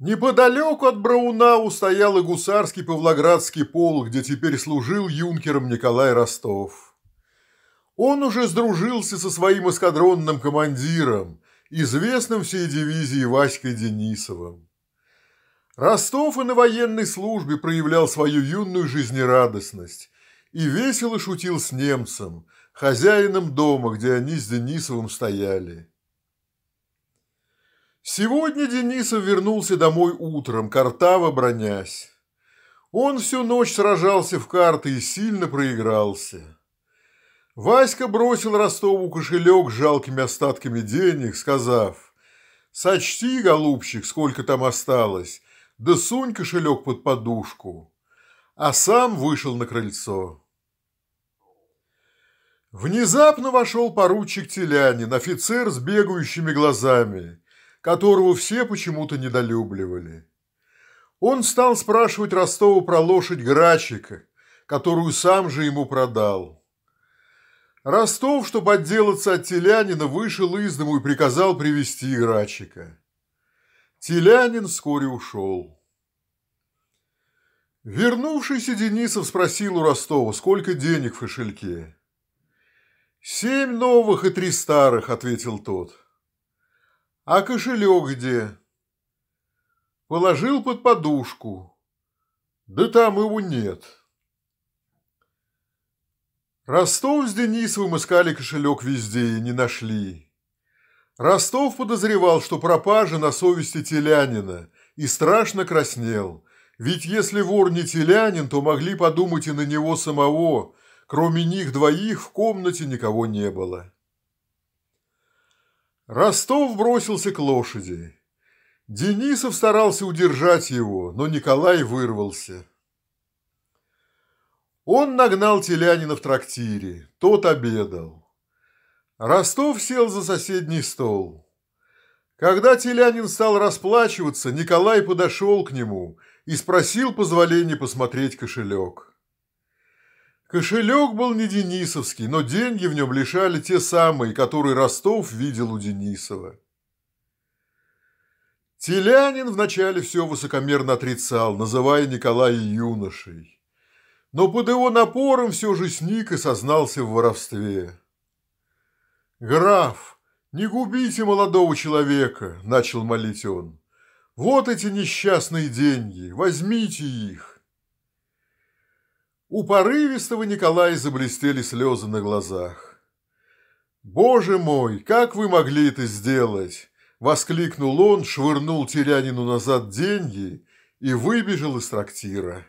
Неподалеку от Брауна устоял и гусарский Павлоградский полк, где теперь служил юнкером Николай Ростов. Он уже сдружился со своим эскадронным командиром, известным всей дивизии Васькой Денисовым. Ростов и на военной службе проявлял свою юную жизнерадостность и весело шутил с немцем, хозяином дома, где они с Денисовым стояли. Сегодня Денисов вернулся домой утром, картаво бронясь. Он всю ночь сражался в карты и сильно проигрался. Васька бросил Ростову кошелек с жалкими остатками денег, сказав, «Сочти, голубчик, сколько там осталось, да сунь кошелек под подушку». А сам вышел на крыльцо. Внезапно вошел поручик Телянин, офицер с бегающими глазами, которого все почему-то недолюбливали. Он стал спрашивать Ростова про лошадь Грачика, которую сам же ему продал. Ростов, чтобы отделаться от Телянина, вышел из дому и приказал привести Грачика. Телянин вскоре ушел. Вернувшийся Денисов спросил у Ростова, сколько денег в кошельке. «Семь новых и три старых», — ответил тот. «А кошелек где?» «Положил под подушку». «Да там его нет». Ростов с Денисовым искали кошелек везде и не нашли. Ростов подозревал, что пропажа на совести Телянина, и страшно краснел. Ведь если вор не Телянин, то могли подумать и на него самого. Кроме них двоих в комнате никого не было. Ростов бросился к лошади. Денисов старался удержать его, но Николай вырвался. Он нагнал Телянина в трактире, тот обедал. Ростов сел за соседний стол. Когда Телянин стал расплачиваться, Николай подошел к нему и спросил позволения посмотреть кошелек. Кошелек был не денисовский, но деньги в нем лишали те самые, которые Ростов видел у Денисова. Телянин вначале все высокомерно отрицал, называя Николая юношей. Но под его напором все же сник и сознался в воровстве. «Граф, не губите молодого человека», – начал молить он. «Вот эти несчастные деньги, возьмите их». У порывистого Николая заблестели слезы на глазах. «Боже мой, как вы могли это сделать?» – воскликнул он, швырнул Терянину назад деньги и выбежал из трактира.